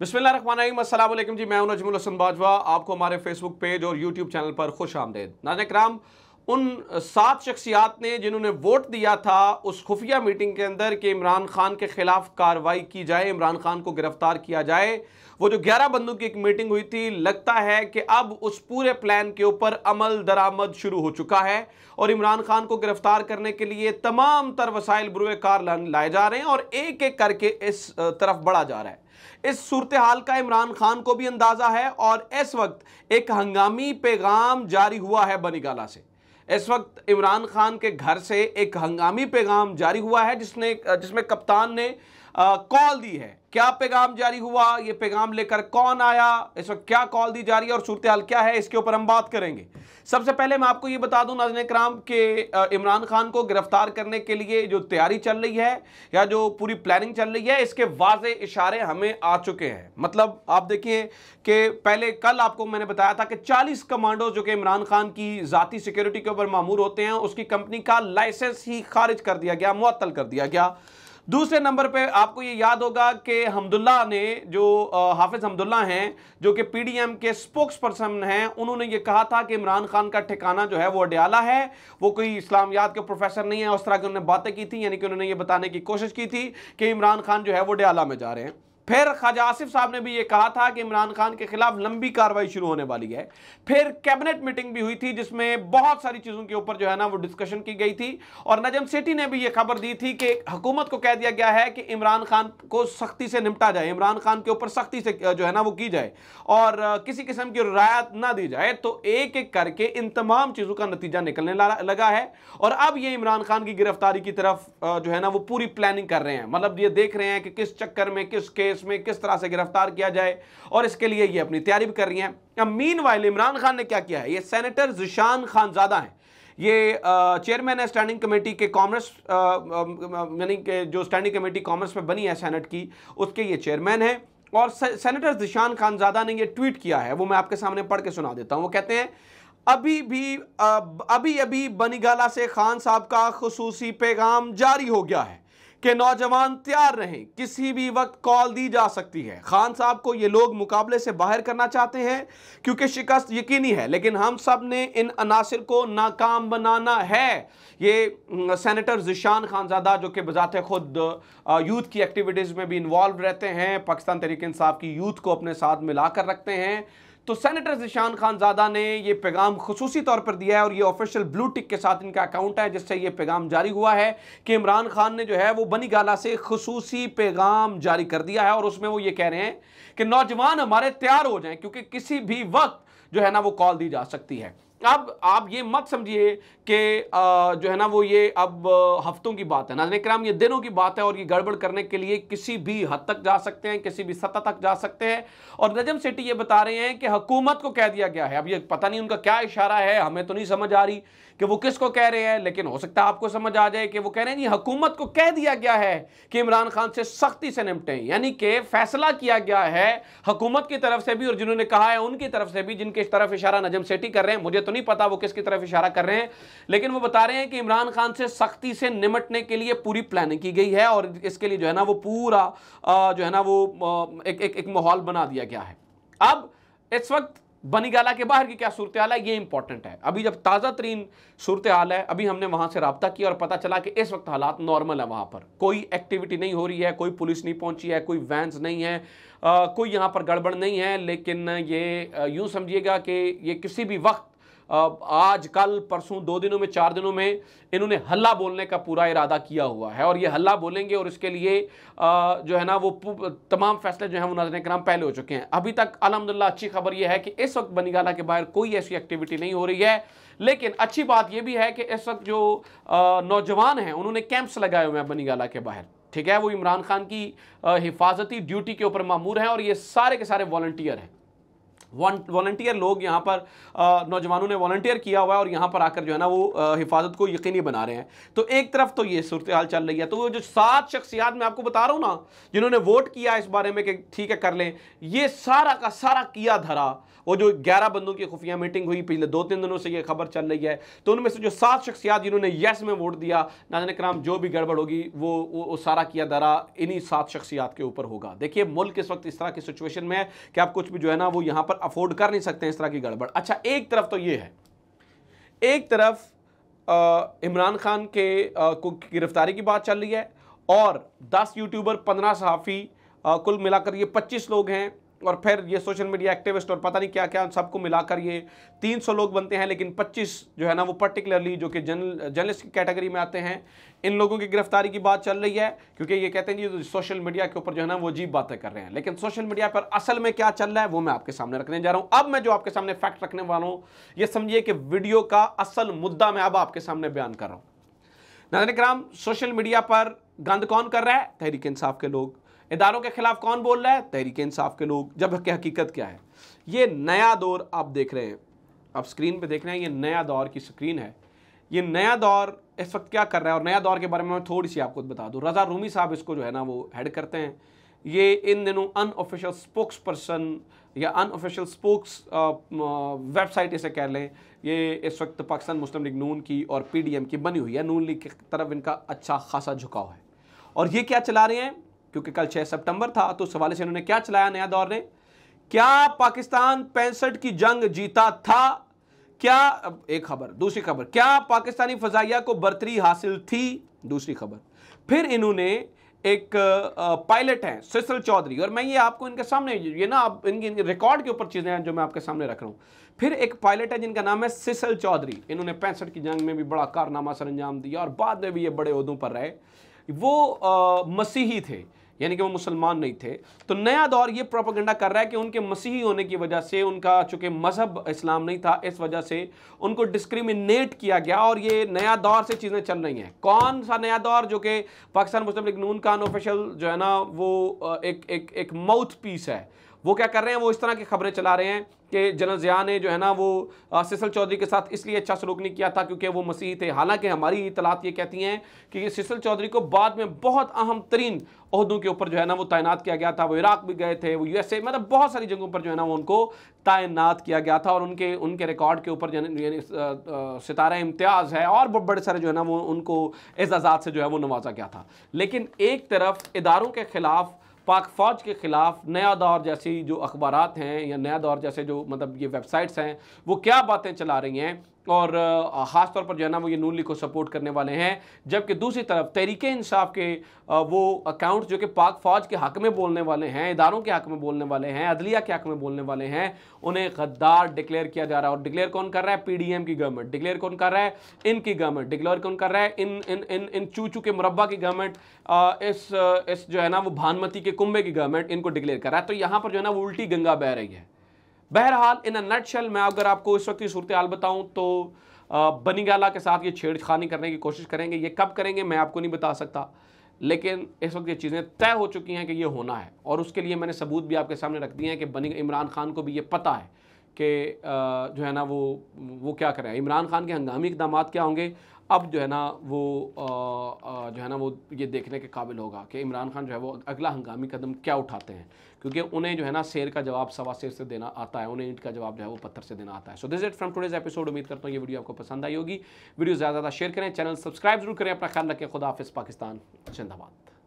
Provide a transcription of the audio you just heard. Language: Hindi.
बिस्मिल्लाम जी मैं अजमल हसन बाजवा आपको हमारे फेसबुक पेज और यूट्यूब चैनल पर खुश आमदेद नाजन कराम उन सात शख्सियात ने जिन्होंने वोट दिया था उस खुफिया मीटिंग के अंदर कि इमरान खान के ख़िलाफ़ कार्रवाई की जाए इमरान खान को गिरफ़्तार किया जाए वो जो ग्यारह बंदों की एक मीटिंग हुई थी लगता है कि अब उस पूरे प्लान के ऊपर अमल दरामद शुरू हो चुका है और इमरान खान को गिरफ़्तार करने के लिए तमाम तर वसाइल बुरुए कार लाए जा रहे हैं और एक एक करके इस तरफ बढ़ा जा रहा है इस सूरत हाल का इमरान खान को भी अंदाज़ा है और इस वक्त एक हंगामी पैगाम जारी हुआ है बनीगाला से इस वक्त इमरान खान के घर से एक हंगामी पैगाम जारी हुआ है जिसने जिसमें कप्तान ने कॉल दी है क्या पैगाम जारी हुआ ये पैगाम लेकर कौन आया इस वक्त क्या कॉल दी जा रही है और सूरत हाल क्या है इसके ऊपर हम बात करेंगे सबसे पहले मैं आपको ये बता दूं नजन कराम के इमरान खान को गिरफ्तार करने के लिए जो तैयारी चल रही है या जो पूरी प्लानिंग चल रही है इसके वाज इशारे हमें आ चुके हैं मतलब आप देखिए कि पहले कल आपको मैंने बताया था कि चालीस कमांडो जो कि इमरान खान की जाति सिक्योरिटी के ऊपर मामूर होते हैं उसकी कंपनी का लाइसेंस ही खारिज कर दिया गया मुअत्तल कर दिया गया दूसरे नंबर पे आपको ये याद होगा कि हमदुल्ला ने जो हाफिज हमदुल्ला हैं जो कि पीडीएम के स्पोक्स पर्सन हैं उन्होंने ये कहा था कि इमरान खान का ठिकाना जो है वो अडयाला है वो कोई इस्लामियात के प्रोफेसर नहीं है उस तरह की उन्होंने बातें की थी यानी कि उन्होंने ये बताने की कोशिश की थी कि इमरान खान जो है वो अडयाला में जा रहे हैं फिर ख्वाजा आसिफ साहब ने भी ये कहा था कि इमरान खान के खिलाफ लंबी कार्रवाई शुरू होने वाली है फिर कैबिनेट मीटिंग भी हुई थी जिसमें बहुत सारी चीज़ों के ऊपर जो है ना वो डिस्कशन की गई थी और नजम सेठी ने भी ये खबर दी थी कि हुकूमत को कह दिया गया है कि इमरान खान को सख्ती से निपटा जाए इमरान खान के ऊपर सख्ती से जो है ना वो की जाए और किसी किस्म की रायत ना दी जाए तो एक एक करके इन तमाम चीज़ों का नतीजा निकलने लगा है और अब ये इमरान खान की गिरफ्तारी की तरफ जो है ना वो पूरी प्लानिंग कर रहे हैं मतलब ये देख रहे हैं कि किस चक्कर में किस केस साजिश में किस तरह से गिरफ्तार किया जाए और इसके लिए ये अपनी तैयारी भी कर रही हैं अब मीन वाइल इमरान खान ने क्या किया है ये सेनेटर जिशान खानजादा हैं ये चेयरमैन है स्टैंडिंग कमेटी के कॉमर्स यानी कि जो स्टैंडिंग कमेटी कॉमर्स में बनी है सैनट की उसके ये चेयरमैन हैं और से, सेनेटर जिशान खानजादा ने ये ट्वीट किया है वो मैं आपके सामने पढ़ के सुना देता हूँ वो कहते हैं अभी भी अभी अभी बनीगाला से खान साहब का खसूसी पैगाम जारी हो गया है कि नौजवान तैयार रहें किसी भी वक्त कॉल दी जा सकती है खान साहब को ये लोग मुकाबले से बाहर करना चाहते हैं क्योंकि शिकस्त यकीनी है लेकिन हम सब ने इन अनासर को नाकाम बनाना है ये सेनेटर जिशान खानजादा जो कि बजात खुद यूथ की एक्टिविटीज़ में भी इन्वॉल्व रहते हैं पाकिस्तान तरीक़ इंसाफ की यूथ को अपने साथ मिलाकर रखते हैं तो सेनेटर जिशान ज्यादा ने यह पैगाम खसूसी तौर पर दिया है और ये ऑफिशियल ब्लू टिक के साथ इनका अकाउंट है जिससे ये पैगाम जारी हुआ है कि इमरान खान ने जो है वो बनी गाला से खसूसी पैगाम जारी कर दिया है और उसमें वो ये कह रहे हैं कि नौजवान हमारे तैयार हो जाएं क्योंकि किसी भी वक्त जो है ना वो कॉल दी जा सकती है अब आप ये मत समझिए कि जो है ना वो ये अब हफ्तों की बात है नाजन कराम ये दिनों की बात है और ये गड़बड़ करने के लिए किसी भी हद तक जा सकते हैं किसी भी सतह तक जा सकते हैं और नजम सेठी ये बता रहे हैं कि हुकूमत को कह दिया गया है अब ये पता नहीं उनका क्या इशारा है हमें तो नहीं समझ आ रही कि वो किसको कह रहे हैं लेकिन हो सकता है आपको समझ आ जाए कि वो कह रहे हैं जी हकूमत को कह दिया गया है कि इमरान खान से सख्ती से निपटें यानी कि फैसला किया गया है हकूमत की तरफ से भी और जिन्होंने कहा है उनकी तरफ से भी जिनके तरफ इशारा नजम सेठी कर रहे हैं मुझे तो तो नहीं पता वो किसकी तरफ इशारा कर रहे हैं लेकिन वो बता रहे हैं कि इमरान खान से सख्ती से निमटने के लिए पूरी प्लानिंग की गई है और इसके लिए जो है ना वो पूरा जो है ना वो एक एक, एक माहौल बना दिया गया है अब इस वक्त बनी गाला के बाहर की क्या सूरत हाल है ये इंपॉर्टेंट है अभी जब ताज़ा तरीन सूरत हाल है अभी हमने वहाँ से रबता किया और पता चला कि इस वक्त हालात नॉर्मल है वहाँ पर कोई एक्टिविटी नहीं हो रही है कोई पुलिस नहीं पहुँची है कोई वैंस नहीं है आ, कोई यहाँ पर गड़बड़ नहीं है लेकिन ये यूँ समझिएगा कि ये किसी भी वक्त आज कल परसों दो दिनों में चार दिनों में इन्होंने हल्ला बोलने का पूरा इरादा किया हुआ है और ये हल्ला बोलेंगे और इसके लिए जो है ना वो तमाम फैसले जो है वो के नाम पहले हो चुके हैं अभी तक अलहमदिल्ला अच्छी खबर ये है कि इस वक्त बनीगाला के बाहर कोई ऐसी एक्टिविटी नहीं हो रही है लेकिन अच्छी बात यह भी है कि इस वक्त जो नौजवान हैं उन्होंने कैंप्स लगाए हुए हैं बनीगाला के बाहर ठीक है वो इमरान खान की हिफाजती ड्यूटी के ऊपर मामूर हैं और ये सारे के सारे वॉल्टियर हैं वॉल्टियर लोग यहाँ पर नौजवानों ने वॉल्टियर किया हुआ है और यहाँ पर आकर जो है ना वो हिफाजत को यकीनी बना रहे हैं तो एक तरफ तो ये सूरत हाल चल रही है तो वो जो सात शख्सियात मैं आपको बता रहा हूँ ना जिन्होंने वोट किया इस बारे में कि ठीक है कर लें ये सारा का सारा किया धरा वो जो ग्यारह बंदों की खुफिया मीटिंग हुई पिछले दो तीन दिनों से ये खबर चल रही है तो उनमें से जो सात शख्सियात जिन्होंने येस में वोट दिया नाजन कराम जो भी गड़बड़ होगी वो, वो, वो सारा किया धरा इन्हीं सात शख्सियात के ऊपर होगा देखिए मुल्क इस वक्त इस तरह की सिचुएशन में है कि आप कुछ भी जो है ना वो यहाँ पर लोग अफोर्ड कर नहीं सकते इस तरह की गड़बड़ अच्छा एक तरफ तो ये है एक तरफ इमरान खान के को गिरफ्तारी की बात चल रही है और 10 यूट्यूबर 15 सहाफ़ी कुल मिलाकर ये 25 लोग हैं और फिर ये सोशल मीडिया एक्टिविस्ट और पता नहीं क्या क्या सबको मिलाकर ये 300 लोग बनते हैं लेकिन 25 जो है ना वो पर्टिकुलरली जो कि जर्नल जर्नलिस्ट की कैटेगरी में आते हैं इन लोगों की गिरफ्तारी की बात चल रही है क्योंकि ये कहते हैं जी सोशल मीडिया के ऊपर जो है ना वो अजीब बातें कर रहे हैं लेकिन सोशल मीडिया पर असल में क्या चल रहा है वो मैं आपके सामने रखने जा रहा हूँ अब मैं जो आपके सामने फैक्ट रखने वाला हूँ ये समझिए कि वीडियो का असल मुद्दा मैं अब आपके सामने बयान कर रहा हूँ नाजन कराम सोशल मीडिया पर गंद कौन कर रहा है तहरीक इंसाफ के लोग इदारों के खिलाफ कौन बोल रहा है तहरीक इंसाफ के लोग जबकि हकीकत क्या है ये नया दौर आप देख रहे हैं आप स्क्रीन पे देख रहे हैं ये नया दौर की स्क्रीन है ये नया दौर इस वक्त क्या कर रहा है और नया दौर के बारे में मैं थोड़ी सी आपको बता दूँ रजा रूमी साहब इसको जो है ना वो हेड करते हैं ये इन दिनों अनऑफिशियल स्पोक्स पर्सन या अनऑफिशियल स्पोक्स वेबसाइट इसे कह लें ये इस वक्त पाकिस्तान मुस्लिम लीग नून की और पीडीएम की बनी हुई है नून लीग की तरफ इनका अच्छा खासा झुकाव है और ये क्या चला रहे हैं क्योंकि कल 6 सितंबर था तो सवाल से इन्होंने क्या चलाया नया दौर ने क्या पाकिस्तान पैंसठ की जंग जीता था क्या एक खबर दूसरी खबर क्या पाकिस्तानी फजाइया को बर्तरी हासिल थी दूसरी खबर फिर इन्होंने एक पायलट हैं सिसल चौधरी और मैं ये आपको इनके सामने ये ना आप इनकी इनके रिकॉर्ड के ऊपर चीज़ें हैं जो मैं आपके सामने रख रहा हूं फिर एक पायलट है जिनका नाम है सिसल चौधरी इन्होंने पैंसठ की जंग में भी बड़ा कारनामा सर अंजाम दिया और बाद में भी ये बड़े उहदों पर रहे वो मसीही थे यानी कि वो मुसलमान नहीं थे तो नया दौर ये प्रोपोगंडा कर रहा है कि उनके मसीही होने की वजह से उनका चूंकि मजहब इस्लाम नहीं था इस वजह से उनको डिस्क्रिमिनेट किया गया और ये नया दौर से चीज़ें चल रही हैं कौन सा नया दौर जो कि पाकिस्तान मुस्लिम लीग नून का अनऑफिशियल जो है ना वो एक एक एक माउथ पीस है वो क्या कर रहे हैं वो इस तरह की खबरें चला रहे हैं कि जनरल ज़िया ने जो है ना वो सिसल चौधरी के साथ इसलिए अच्छा सलूक नहीं किया था क्योंकि वो मसीह थे हालांकि हमारी इतलात ये कहती हैं कि सिसल चौधरी को बाद में बहुत अहम तरीन अहदों के ऊपर जो है ना वो तैनात किया गया था वो इराक भी गए थे वो यू मतलब बहुत सारी जगहों पर जो है ना वो उनको तैनात किया गया था और उनके उनके रिकॉर्ड के ऊपर यानी सितारा इम्तियाज़ है और बड़े सारे जो है ना वो उनको एजाजात से जो है वो नवाजा गया था लेकिन एक तरफ इदारों के ख़िलाफ़ पाक फ़ौज के ख़िलाफ़ नया दौर जैसी जो अखबार हैं या नया दौर जैसे जो मतलब ये वेबसाइट्स हैं वो क्या बातें चला रही हैं और ख़ास तौर पर जो है ना वो ये नून लीग को सपोर्ट करने वाले हैं जबकि दूसरी तरफ तहरीक इंसाफ के वो अकाउंट जो कि पाक फ़ौज के हक में बोलने वाले हैं इदारों के हक में बोलने वाले हैं अदलिया के हक में बोलने वाले हैं उन्हें गद्दार डिक्लेयर किया जा रहा है और डिक्लेयर कौन कर रहा है पीडीएम की गवर्नमेंट डिक्लेयर कौन कर रहा है इनकी गवर्नमेंट डिक्लेयर कौन कर रहा है इन इन इन इन चूचू के मुरबा की गवर्नमेंट इस इस जो है ना वो भानमती के कुंबे की गवर्नमेंट इनको डिक्लेयर कर रहा है तो यहाँ पर जो है ना वो उल्टी गंगा बह रही है बहरहाल इन नटशल मैं अगर आपको इस वक्त की सूरत हाल बताऊँ तो बनीगाला के साथ ये छेड़खानी करने की कोशिश करेंगे ये कब करेंगे मैं आपको नहीं बता सकता लेकिन इस वक्त ये चीज़ें तय हो चुकी हैं कि ये होना है और उसके लिए मैंने सबूत भी आपके सामने रख दिए हैं कि बनी इमरान खान को भी ये पता है कि जो है ना वो वो क्या करें इमरान खान के हंगामी इकदाम क्या होंगे अब जो है ना वो जो है ना वो ये देखने के काबिल होगा कि इमरान खान जो है वो अगला हंगामी कदम क्या उठाते हैं क्योंकि उन्हें जो है ना शेर का जवाब सवा शेर से देना आता है उन्हें ईंट का जवाब जो है वो पत्थर से देना आता है so this it from today's episode उम्मीद करता हूँ ये वीडियो आपको पसंद आई होगी वीडियो ज़्यादा ज़्यादा शेयर करें चैनल सब्सक्राइब जरूर करें अपना ख्याल रखें खुदाफिस पाकिस्तान जिंदाबाद